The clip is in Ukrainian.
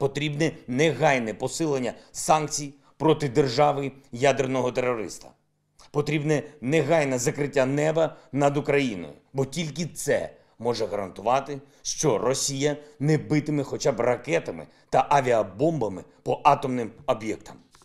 Потрібне негайне посилення санкцій проти держави ядерного терориста. Потрібне негайне закриття неба над Україною, бо тільки це може гарантувати, що Росія не битиме хоча б ракетами та авіабомбами по атомним об'єктам.